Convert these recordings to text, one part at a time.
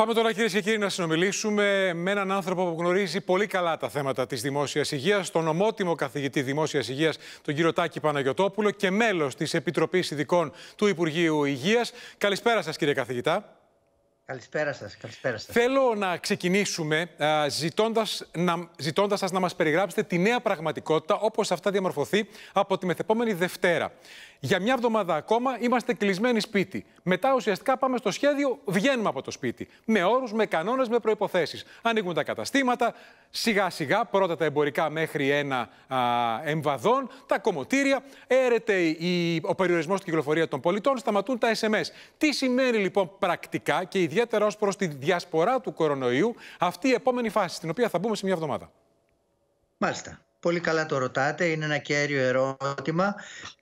Πάμε τώρα κυρίες και κύριοι να συνομιλήσουμε με έναν άνθρωπο που γνωρίζει πολύ καλά τα θέματα της δημόσιας υγείας, τον ομότιμο καθηγητή δημόσιας υγείας, τον κύριο Τάκη Παναγιοτόπουλο και μέλος της Επιτροπής Ειδικών του Υπουργείου Υγείας. Καλησπέρα σας, κύριε καθηγητά. Καλησπέρα σας, καλησπέρα σας. Θέλω να ξεκινήσουμε ζητώντα ζητώντας, να, ζητώντας να μας περιγράψετε τη νέα πραγματικότητα όπως αυτά διαμορφωθεί από τη μεθεπόμενη Δευτέρα. Για μια εβδομάδα ακόμα είμαστε κλεισμένοι σπίτι. Μετά ουσιαστικά πάμε στο σχέδιο, βγαίνουμε από το σπίτι. Με όρους, με κανόνες, με προποθέσει. Ανοίγουμε τα καταστήματα, σιγά σιγά, πρώτα τα εμπορικά μέχρι ένα α, εμβαδόν, τα κομμωτήρια, έρεται η, ο περιορισμός στην κυκλοφορία των πολιτών, σταματούν τα SMS. Τι σημαίνει λοιπόν πρακτικά και ιδιαίτερα ως προς τη διασπορά του κορονοϊού αυτή η επόμενη φάση, στην οποία θα μπούμε σε μια εβδομάδα. Μάλιστα. Πολύ καλά το ρωτάτε, είναι ένα κέριο ερώτημα.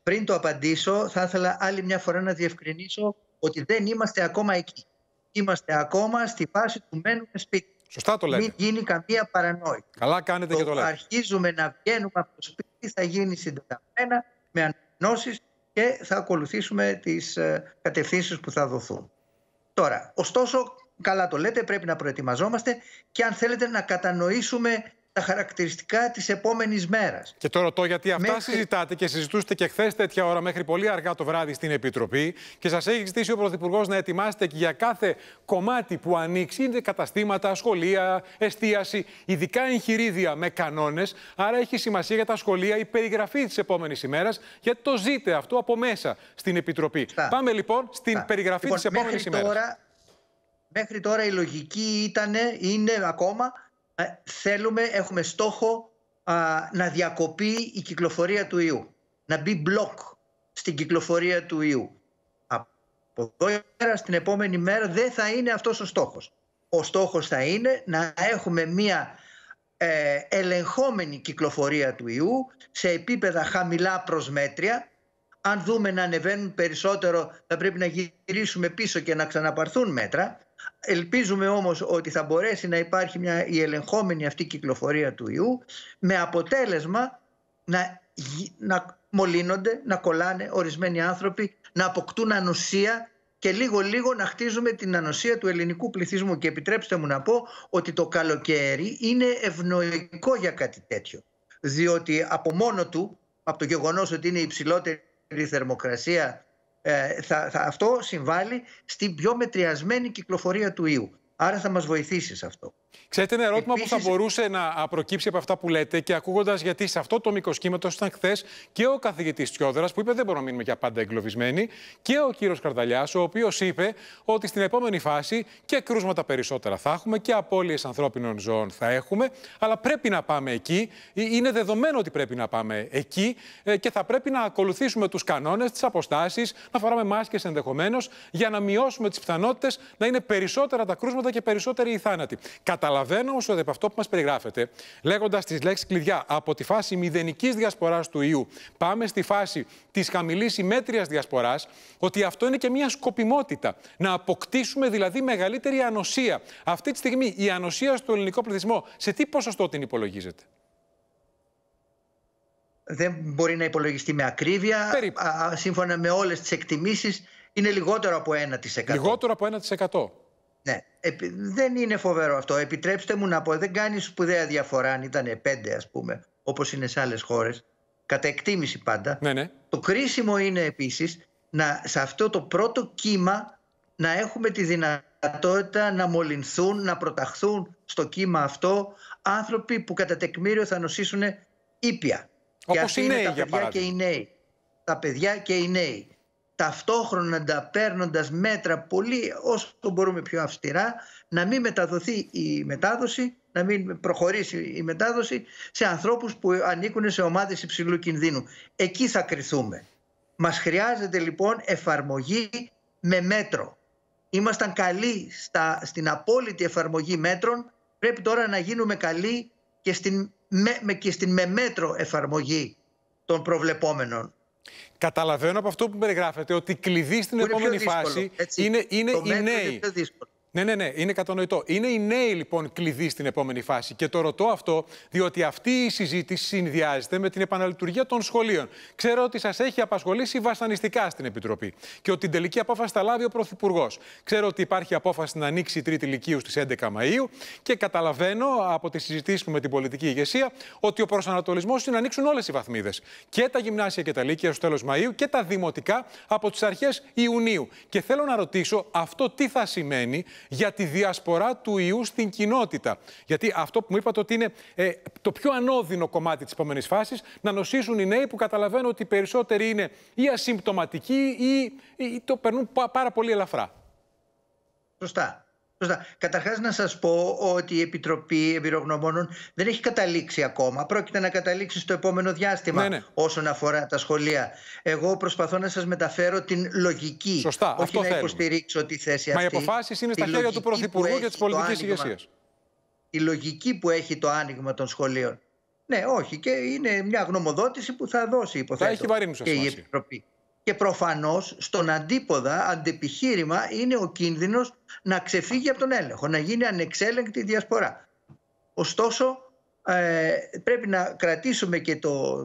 Πριν το απαντήσω, θα ήθελα άλλη μια φορά να διευκρινίσω ότι δεν είμαστε ακόμα εκεί. Είμαστε ακόμα στη φάση του μένουμε σπίτι. Σωστά το λέτε. Μην γίνει καμία παρανόηση. Καλά κάνετε το και το λέτε. Αρχίζουμε να βγαίνουμε από το σπίτι, θα γίνει συντεταγμένα με ανακοινώσεις και θα ακολουθήσουμε τις ε, κατευθύνσεις που θα δοθούν. Τώρα, ωστόσο, καλά το λέτε, πρέπει να προετοιμαζόμαστε και αν θέλετε να κατανοήσουμε χαρακτηριστικά της επόμενης μέρας. Και το ρωτώ γιατί αυτά μέχρι... συζητάτε και συζητούσατε και χθες τέτοια ώρα μέχρι πολύ αργά το βράδυ στην Επιτροπή και σας έχει ζητήσει ο Πρωθυπουργός να ετοιμάσετε και για κάθε κομμάτι που ανοίξει, είναι καταστήματα, σχολεία, εστίαση, ειδικά εγχειρίδια με κανόνες. Άρα έχει σημασία για τα σχολεία η περιγραφή της επόμενης ημέρας, γιατί το ζείτε αυτό από μέσα στην Επιτροπή. Πάμε λοιπόν στην περιγραφή λοιπόν, της επόμενης ημέρας. Μέχρι τώρα η λογική ήταν, είναι ακόμα ε, θέλουμε, έχουμε στόχο να διακοπεί η κυκλοφορία του ιού. Να μπει μπλοκ στην κυκλοφορία του ιού. Από εδώ πέρα στην επόμενη μέρα δεν θα είναι αυτός ο στόχος. Ο στόχος θα είναι να έχουμε μία ε, ελεγχόμενη κυκλοφορία του ιού σε επίπεδα χαμηλά προσμέτρια. Αν δούμε να ανεβαίνουν περισσότερο θα πρέπει να γυρίσουμε πίσω και να ξαναπαρθούν μέτρα. Ελπίζουμε όμως ότι θα μπορέσει να υπάρχει μια, η ελεγχόμενη αυτή κυκλοφορία του ιού με αποτέλεσμα να, να μολύνονται, να κολλάνε ορισμένοι άνθρωποι, να αποκτούν ανοσία και λίγο λίγο να χτίζουμε την ανοσία του ελληνικού πληθυσμού. Και επιτρέψτε μου να πω ότι το καλοκαίρι είναι ευνοϊκό για κάτι τέτοιο. Διότι από μόνο του, από το γεγονός ότι είναι η υψηλότερη θερμοκρασία ε, θα, αυτό συμβάλλει στην πιο μετριασμένη κυκλοφορία του ιού. Άρα θα μας βοηθήσει αυτό. Ξέρετε, ένα ερώτημα που θα μπορούσε να προκύψει από αυτά που λέτε και ακούγοντας γιατί σε αυτό το μήκο ήταν χθες και ο καθηγητής Τσιόδρα που είπε δεν μπορούμε να μείνουμε για πάντα εγκλωβισμένοι και ο κύριος Καρδαλιάς, ο οποίος είπε ότι στην επόμενη φάση και κρούσματα περισσότερα θα έχουμε και απώλειες ανθρώπινων ζώων θα έχουμε, αλλά πρέπει να πάμε εκεί. Ε, είναι δεδομένο ότι πρέπει να πάμε εκεί ε, και θα πρέπει να ακολουθήσουμε τους κανόνες, τις αποστάσεις, να φοράμε μάσκες ενδεχομένως για να μειώσουμε τις πιθανότητες να είναι περισσότερα τα κρούσματα και περισσότεροι οι θάνατοι καταλαβαίνω όσο από αυτό που μας περιγράφεται, λέγοντας τις λέξεις κλειδιά από τη φάση μηδενικής διασποράς του ιού πάμε στη φάση της χαμηλής ή μέτρια διασποράς, ότι αυτό είναι και μια σκοπιμότητα. Να αποκτήσουμε δηλαδή μεγαλύτερη ανοσία. Αυτή τη στιγμή η ανοσία στο ελληνικό πληθυσμό, σε τι ποσοστό την υπολογίζεται. Δεν μπορεί να υπολογιστεί με ακρίβεια. Σύμφωνα με όλες τις εκτιμήσεις, είναι λιγότερο από 1%. Λιγότερο από 1%. Ναι. δεν είναι φοβερό αυτό. Επιτρέψτε μου να πω, δεν κάνεις σπουδαία διαφορά αν ήταν πέντε, ας πούμε, όπως είναι σε άλλες χώρες. Κατά εκτίμηση πάντα. Ναι, ναι. Το κρίσιμο είναι επίσης να σε αυτό το πρώτο κύμα να έχουμε τη δυνατότητα να μολυνθούν, να προταχθούν στο κύμα αυτό άνθρωποι που κατά τεκμήριο θα νοσήσουν ήπια. Όπως οι νέοι, είναι τα και οι νέοι. Τα παιδιά και οι νέοι ταυτόχρονα τα παίρνοντας μέτρα πολύ όσο μπορούμε πιο αυστηρά να μην μεταδοθεί η μετάδοση, να μην προχωρήσει η μετάδοση σε ανθρώπους που ανήκουν σε ομάδες υψηλού κινδύνου. Εκεί θα κριθούμε. Μας χρειάζεται λοιπόν εφαρμογή με μέτρο. Ήμασταν καλοί στα, στην απόλυτη εφαρμογή μέτρων, πρέπει τώρα να γίνουμε καλοί και στην, με, και στην με μέτρο εφαρμογή των προβλεπόμενων Καταλαβαίνω από αυτό που περιγράφετε ότι κλειδί στην επόμενη φάση είναι, είναι οι νέοι. Ναι, ναι, ναι, είναι κατανοητό. Είναι οι νέοι λοιπόν κλειδί στην επόμενη φάση. Και το ρωτώ αυτό, διότι αυτή η συζήτηση συνδυάζεται με την επαναλειτουργία των σχολείων. Ξέρω ότι σας έχει απασχολήσει βασανιστικά στην Επιτροπή και ότι την τελική απόφαση θα λάβει ο Πρωθυπουργός. Ξέρω ότι υπάρχει απόφαση να ανοίξει η Τρίτη Λυκείου στις 11 Μαου και καταλαβαίνω από τις συζητήσεις μου με την πολιτική ηγεσία ότι ο προσανατολισμός είναι να ανοίξουν όλες οι βαθμίδες. Και τα γυμνάσια και τα λύκεια στο τέλος Μαου και τα δημοτικά από τις αρχές Ιουνίου. Και θέλω να ρωτήσω αυτό τι θα σημαίνει για τη διασπορά του ιού στην κοινότητα. Γιατί αυτό που μου είπατε ότι είναι ε, το πιο ανώδυνο κομμάτι της επόμενης φάσης, να νοσήσουν οι νέοι που καταλαβαίνω ότι οι περισσότεροι είναι ή ασυμπτωματικοί ή, ή το περνούν πάρα πολύ ελαφρά. Σωστά. Σωστά. Καταρχάς να σας πω ότι η Επιτροπή Εμπειρογνωμόνων δεν έχει καταλήξει ακόμα. Πρόκειται να καταλήξει στο επόμενο διάστημα ναι, ναι. όσον αφορά τα σχολεία. Εγώ προσπαθώ να σας μεταφέρω την λογική. Σωστά. Όχι Αυτό να θέλουμε. υποστηρίξω τη θέση αυτή. Μα οι αποφάσεις είναι στα χέρια του Πρωθυπουργού και τη πολιτική ηγεσία. Η λογική που έχει το άνοιγμα των σχολείων. Ναι, όχι. Και είναι μια γνωμοδότηση που θα δώσει υποθέτω θα και η Επιτροπή και προφανώς στον αντίποδα αντεπιχείρημα είναι ο κίνδυνος να ξεφύγει από τον έλεγχο, να γίνει ανεξέλεγκτη διασπορά. Ωστόσο ε, πρέπει να κρατήσουμε και το,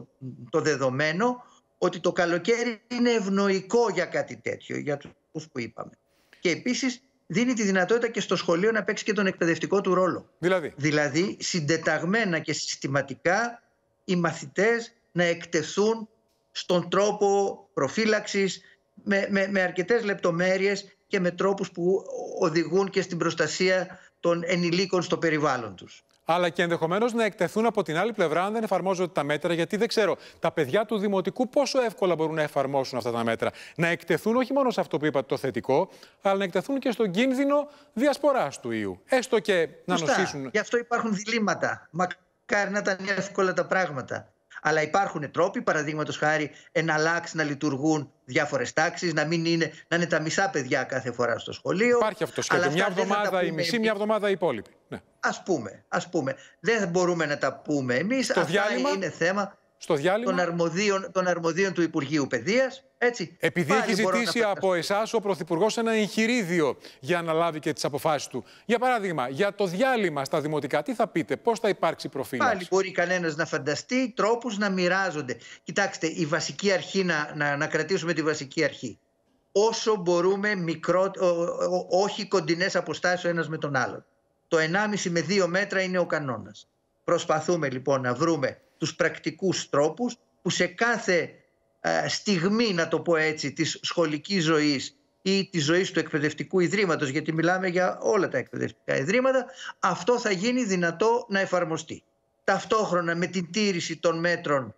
το δεδομένο ότι το καλοκαίρι είναι ευνοϊκό για κάτι τέτοιο, για τους που είπαμε. Και επίσης δίνει τη δυνατότητα και στο σχολείο να παίξει και τον εκπαιδευτικό του ρόλο. Δηλαδή, δηλαδή συντεταγμένα και συστηματικά οι μαθητές να εκτεθούν στον τρόπο προφύλαξης με, με, με αρκετές λεπτομέρειες και με τρόπους που οδηγούν και στην προστασία των ενηλίκων στο περιβάλλον τους. Αλλά και ενδεχομένως να εκτεθούν από την άλλη πλευρά αν δεν εφαρμόζονται τα μέτρα, γιατί δεν ξέρω τα παιδιά του Δημοτικού πόσο εύκολα μπορούν να εφαρμόσουν αυτά τα μέτρα. Να εκτεθούν όχι μόνο σε αυτό που είπατε το θετικό, αλλά να εκτεθούν και στον κίνδυνο διασποράς του ιού. Έστω και να νοσήσουν. Γι' αυτό υπάρχουν διλήμματα. Μακάρι να ήταν εύκολα τα πράγματα. Αλλά υπάρχουν τρόποι, παραδείγματος χάρη, εναλλάξ να λειτουργούν διάφορες τάξεις, να μην είναι, να είναι τα μισά παιδιά κάθε φορά στο σχολείο. Υπάρχει αυτό σχέδιο. Μια εβδομάδα η μισή, μια εβδομάδα η υπόλοιπη. Ναι. πούμε, ας πούμε. Δεν μπορούμε να τα πούμε εμείς. Αυτό είναι θέμα στο διάλειμμα. Των αρμοδίων, των αρμοδίων του Υπουργείου Παιδείας. Έτσι. Επειδή Πάλι έχει ζητήσει από εσάς ο Πρωθυπουργός ένα εγχειρίδιο για να λάβει και τις αποφάσεις του. Για παράδειγμα, για το διάλειμμα στα δημοτικά, τι θα πείτε, πώς θα υπάρξει προφίλ. Πάλι μπορεί κανένας να φανταστεί τρόπους να μοιράζονται. Κοιτάξτε, η βασική αρχή, να, να, κρατήσουμε τη βασική αρχή. Όσο μπορούμε, μικρό, ό, ό, όχι κοντινές αποστάσεις οχι κοντινε αποστασει ο ενα με τον άλλον. Το 1,5 με 2 μέτρα είναι ο κανόνας. Προσπαθούμε λοιπόν να βρούμε τους πρακτικούς τρόπους που σε κάθε ε, στιγμή, να το πω έτσι, της σχολικής ζωής ή της ζωής του εκπαιδευτικού ιδρύματος, γιατί μιλάμε για όλα τα εκπαιδευτικά ιδρύματα, αυτό θα γίνει δυνατό να εφαρμοστεί. Ταυτόχρονα με την τήρηση των μέτρων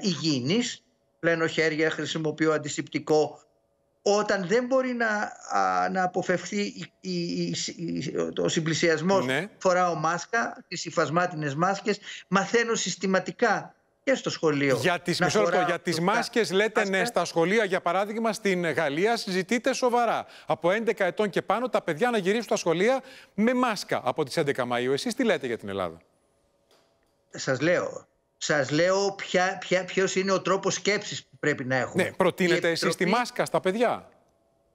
υγιήνης, ε, υγιεινής, πλένω χέρια, χρησιμοποιώ αντισηπτικό, όταν δεν μπορεί να, να αποφευθεί η, η, η, ο συμπλησιασμός ναι. φοράω μάσκα, τις υφασμάτινες μάσκες, μαθαίνω συστηματικά και στο σχολείο. Για τις, μισό για τις μάσκες λέτε ναι, στα σχολεία, για παράδειγμα στην Γαλλία συζητείτε σοβαρά. Από 11 ετών και πάνω τα παιδιά να γυρίσουν στα σχολεία με μάσκα από τις 11 Μαΐου. Εσείς τι λέτε για την Ελλάδα. Σας λέω, Σας λέω ποια, ποια, ποιος είναι ο τρόπος σκέψης που πρέπει να έχουμε. Ναι, προτείνετε εσείς τη μάσκα στα παιδιά.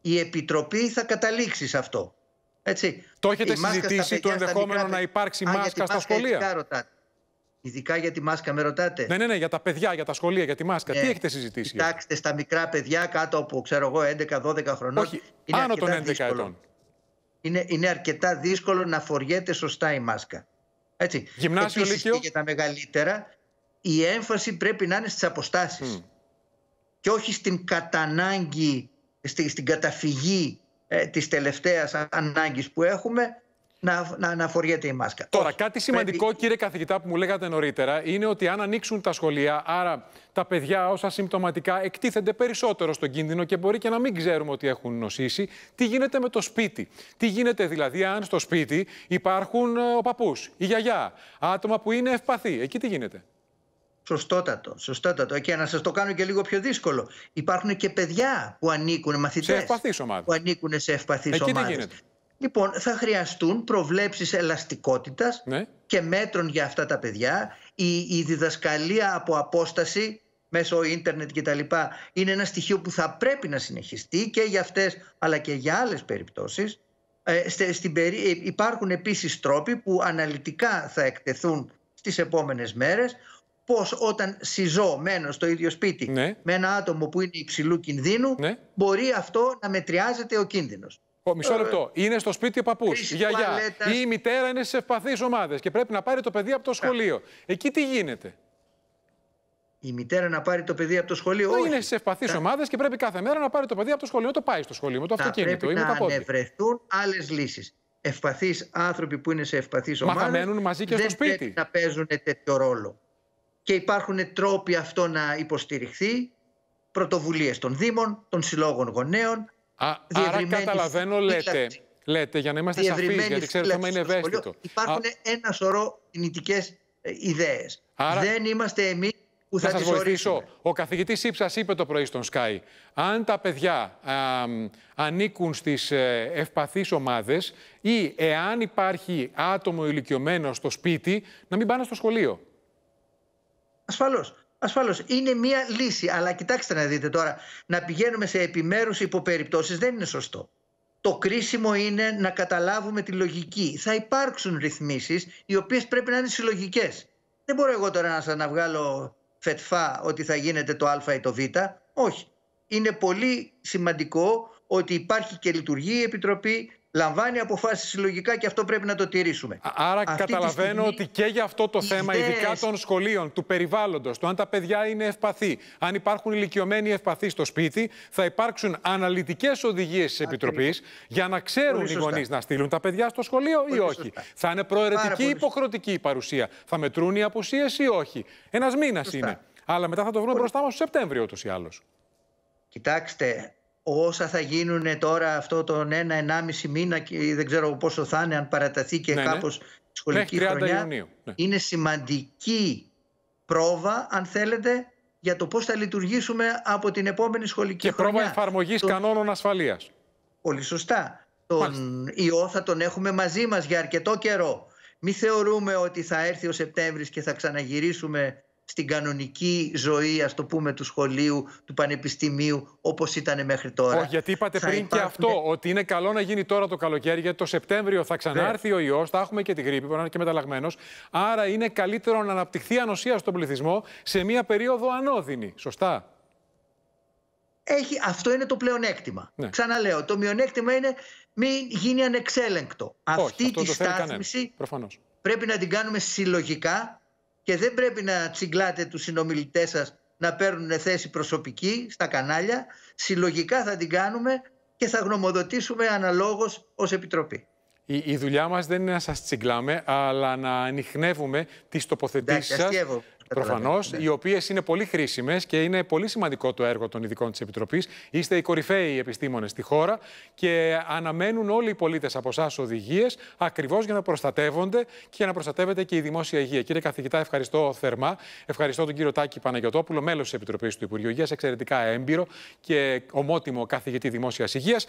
Η Επιτροπή θα καταλήξει σε αυτό. Έτσι. Το έχετε συζητήσει το ενδεχόμενο να υπάρξει μάσκα στα σχολεία. Ειδικά, ρωτάτε. ειδικά για τη μάσκα με ρωτάτε. Ναι, ναι, ναι, για τα παιδιά, για τα σχολεία, για τη μάσκα. Τι ναι. έχετε συζητήσει. Κοιτάξτε, στα μικρά παιδιά κάτω εγώ, 11-12 χρονών. Όχι, είναι των 11 ετών. Είναι, είναι αρκετά δύσκολο να φοριέται σωστά η μάσκα. Έτσι. Γυμνάσιο λύκειο. Και τα μεγαλύτερα η έμφαση πρέπει να είναι στις αποστάσεις και όχι στην κατανάγκη, στη, στην καταφυγή ε, της τελευταίας ανάγκης που έχουμε να, να, να φοριέται η μάσκα. Τώρα, κάτι σημαντικό, πρέπει... κύριε καθηγητά, που μου λέγατε νωρίτερα, είναι ότι αν ανοίξουν τα σχολεία, άρα τα παιδιά όσα συμπτωματικά εκτίθενται περισσότερο στον κίνδυνο και μπορεί και να μην ξέρουμε ότι έχουν νοσήσει, τι γίνεται με το σπίτι. Τι γίνεται δηλαδή αν στο σπίτι υπάρχουν ε, ο παππούς, η γιαγιά, άτομα που είναι ευπαθή. Εκεί τι γίνεται. Σωστότατο, σωστότατο. Και να σας το κάνω και λίγο πιο δύσκολο. Υπάρχουν και παιδιά που ανήκουν, μαθητές. Που ανήκουν σε ευπαθείς ομάδε. Λοιπόν, θα χρειαστούν προβλέψεις ελαστικότητας ναι. και μέτρων για αυτά τα παιδιά. Η, η διδασκαλία από απόσταση μέσω ίντερνετ κτλ. είναι ένα στοιχείο που θα πρέπει να συνεχιστεί και για αυτές, αλλά και για άλλες περιπτώσεις. Ε, ε, Υπάρχουν επίσης τρόποι που αναλυτικά θα εκτεθούν στις επόμενες μέρες Πώ όταν συζώ, μένω στο ίδιο σπίτι ναι. με ένα άτομο που είναι υψηλού κινδύνου, ναι. μπορεί αυτό να μετριάζεται ο κίνδυνος. μισό ε, λεπτό. Είναι στο σπίτι ο παππούς, η γιαγιά η μητέρα είναι στι ευπαθείς ομάδες και πρέπει να πάρει το παιδί από το σχολείο. Εκεί τι γίνεται. Η μητέρα να πάρει το παιδί από το σχολείο. Όχι. Είναι σε ευπαθείς θα... ομάδες και πρέπει κάθε μέρα να πάρει το παιδί από το σχολείο. Το πάει στο σχολείο με το αυτοκίνητο ή με τα πόδια. Να βρεθούν άλλες λύσεις. Ευπαθείς άνθρωποι που είναι σε ευπαθείς ομάδε. Μα μένουν μαζί και στο σπίτι. Δεν να παίζουν τέτοιο ρόλο και υπάρχουν τρόποι αυτό να υποστηριχθεί, πρωτοβουλίες των Δήμων, των Συλλόγων Γονέων. Α, άρα καταλαβαίνω, λέτε, λέτε, για να είμαστε σαφείς, γιατί ξέρω είναι ευαίσθητο. Υπάρχουν Α. ένα σωρό κινητικές ε, ιδέες. Δεν είμαστε εμείς που θα, θα τις βοηθήσω. Ο καθηγητής Ήψας είπε το πρωί στον Sky, αν τα παιδιά ανήκουν στις ε, ευπαθείς ομάδες ή εάν υπάρχει άτομο ηλικιωμένο στο σπίτι, να μην πάνε στο σχολείο. Ασφαλώς. Ασφαλώς. Είναι μία λύση. Αλλά κοιτάξτε να δείτε τώρα, να πηγαίνουμε σε επιμέρους υποπεριπτώσεις δεν είναι σωστό. Το κρίσιμο είναι να καταλάβουμε τη λογική. Θα υπάρξουν ρυθμίσεις οι οποίες πρέπει να είναι συλλογικές. Δεν μπορώ εγώ τώρα να σας να βγάλω φετφά ότι θα γίνεται το α ή το β. Όχι. Είναι πολύ σημαντικό ότι υπάρχει και λειτουργεί η Επιτροπή, λαμβάνει αποφάσεις συλλογικά και αυτό πρέπει να το τηρήσουμε. Άρα καταλαβαίνω ότι και για αυτό το θέμα, ειδικά των σχολείων, του περιβάλλοντος, του αν τα παιδιά είναι ευπαθή, αν υπάρχουν ηλικιωμένοι ευπαθοί στο σπίτι, θα υπάρξουν αναλυτικές οδηγίες της Επιτροπής για να ξέρουν οι γονείς να στείλουν τα παιδιά στο σχολείο πολύ ή όχι. Σωστά. η οχι Θα μετρούν οι απουσίες ή όχι. Ένας μήνας είναι. Αλλά μετά θα το βρούμε πολύ... μπροστά μας Σεπτέμβριο ούτως ή άλλως. Κοιτάξτε, όσα θα γίνουν τώρα αυτό τον ένα-ενάμιση μήνα και δεν ξέρω πόσο θα είναι αν παραταθεί και ναι, ναι. κάπως ναι. σχολική ναι, χρονιά είναι σημαντική πρόβα αν θέλετε για το πώς θα λειτουργήσουμε από την επόμενη σχολική και χρονιά. Και πρόβα εφαρμογής κανόνων ασφαλείας. Πολύ σωστά. Τον ιό θα τον έχουμε μαζί μας για αρκετό καιρό. Μη θεωρούμε ότι θα έρθει ο Σεπτέμβρης και θα ξαναγυρίσουμε στην κανονική ζωή, ας το πούμε, του σχολείου, του πανεπιστημίου, όπως ήταν μέχρι τώρα. Όχι, γιατί είπατε πριν υπάρχουν... και αυτό, ότι είναι καλό να γίνει τώρα το καλοκαίρι, γιατί το Σεπτέμβριο θα ξανάρθει ναι. ο ιός, θα έχουμε και τη γρήπη, μπορεί να είναι και μεταλλαγμένος. Άρα είναι καλύτερο να αναπτυχθεί ανοσία στον πληθυσμό σε μια περίοδο ανώδυνη. Σωστά. Έχει, αυτό είναι το πλεονέκτημα. Ναι. Ξαναλέω, το μειονέκτημα είναι μην γίνει ανεξέλεγκτο. Όχι, Αυτή τη στάθμιση πρέπει να την κάνουμε συλλογικά και δεν πρέπει να τσιγκλάτε τους συνομιλητές σας να παίρνουν θέση προσωπική στα κανάλια. Συλλογικά θα την κάνουμε και θα γνωμοδοτήσουμε αναλόγως ως Επιτροπή. Η, δουλειά μας δεν είναι να σας τσιγκλάμε, αλλά να ανοιχνεύουμε τις τοποθετήσεις σας. Ναι, Προφανώς, ναι. οι οποίες είναι πολύ χρήσιμες και είναι πολύ σημαντικό το έργο των ειδικών της Επιτροπής. Είστε οι κορυφαίοι επιστήμονες στη χώρα και αναμένουν όλοι οι πολίτες από εσάς οδηγίες ακριβώς για να προστατεύονται και για να προστατεύεται και η δημόσια υγεία. Κύριε καθηγητά, ευχαριστώ θερμά. Ευχαριστώ τον κύριο Τάκη Παναγιοτόπουλο, μέλος της Επιτροπής του Υπουργείου Υγείας, εξαιρετικά έμπειρο και ομότιμο καθηγητή δημόσιας υγείας.